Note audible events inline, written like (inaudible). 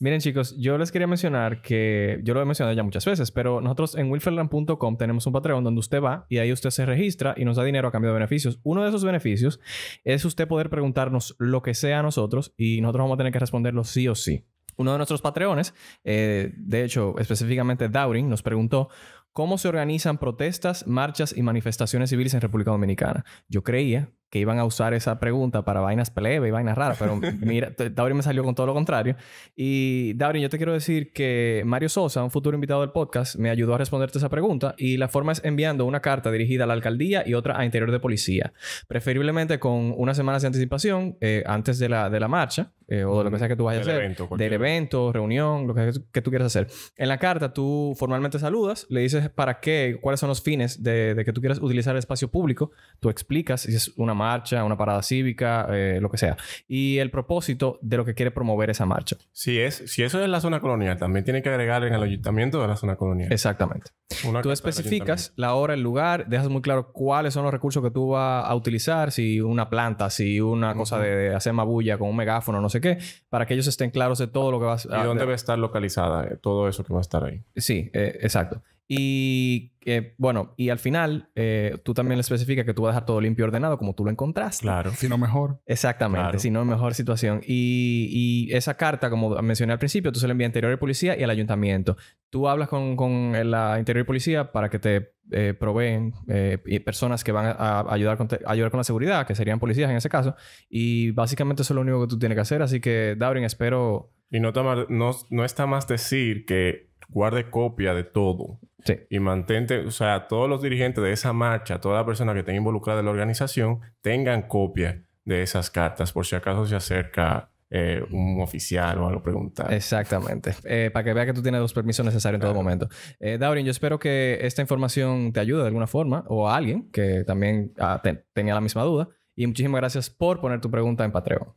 Miren chicos, yo les quería mencionar que yo lo he mencionado ya muchas veces, pero nosotros en wilferland.com tenemos un Patreon donde usted va y ahí usted se registra y nos da dinero a cambio de beneficios. Uno de esos beneficios es usted poder preguntarnos lo que sea a nosotros y nosotros vamos a tener que responderlo sí o sí. Uno de nuestros patreones, eh, de hecho específicamente Daurin, nos preguntó cómo se organizan protestas, marchas y manifestaciones civiles en República Dominicana. Yo creía que iban a usar esa pregunta para vainas plebe y vainas raras, pero (laughs) mira, Daurin me salió con todo lo contrario. Y Daurin, yo te quiero decir que Mario Sosa, un futuro invitado del podcast, me ayudó a responderte esa pregunta y la forma es enviando una carta dirigida a la alcaldía y otra a interior de policía, preferiblemente con unas semanas de anticipación eh, antes de la, de la marcha eh, o de lo que sea que tú vayas a hacer, evento, del evento, reunión, lo que, que tú quieras hacer. En la carta tú formalmente saludas, le dices para qué, cuáles son los fines de, que tú quieras utilizar el espacio público, tú explicas si es una marcha, una parada cívica, eh, lo que sea. Y el propósito de lo que quiere promover esa marcha. Si, es, si eso es la zona colonial, también tiene que agregar en el ayuntamiento de la zona colonial. Exactamente. tú especificas la hora, el lugar, dejas muy claro cuáles son los recursos que tú vas a utilizar, si una planta, si una cosa de, hacer hacer mabulla con un megáfono, no sé qué, para que ellos estén claros de todo lo que vas a... ¿Y dónde va a estar localizada eh, todo eso que va a estar ahí? Sí, eh, exacto. Y bueno, y al final eh, tú también le especificas que tú vas a dejar todo limpio y ordenado como tú lo encontraste. Claro. Si no mejor. Exactamente, si no mejor situación. Y, esa carta, como mencioné al principio, tú se la envías a Interior y Policía y al Ayuntamiento. Tú hablas con, con la Interior y Policía para que te eh, proveen eh, personas que van a, ayudar con, ayudar con la seguridad, que serían policías en ese caso. Y básicamente eso es lo único que tú tienes que hacer. Así que, Dabrin, espero... Y no, no está más decir que guarde copia de todo. Y mantente, o sea, todos los dirigentes de esa marcha, toda la persona que esté involucrada en la organización, tengan copia de esas cartas por si acaso se acerca eh, un oficial o algo preguntar. Exactamente. Eh, para que vea que tú tienes los permisos necesarios en todo momento. Eh, Daurin, yo espero que esta información te ayude de alguna forma o a alguien que también ah, tenía la misma duda. Y muchísimas gracias por poner tu pregunta en Patreon.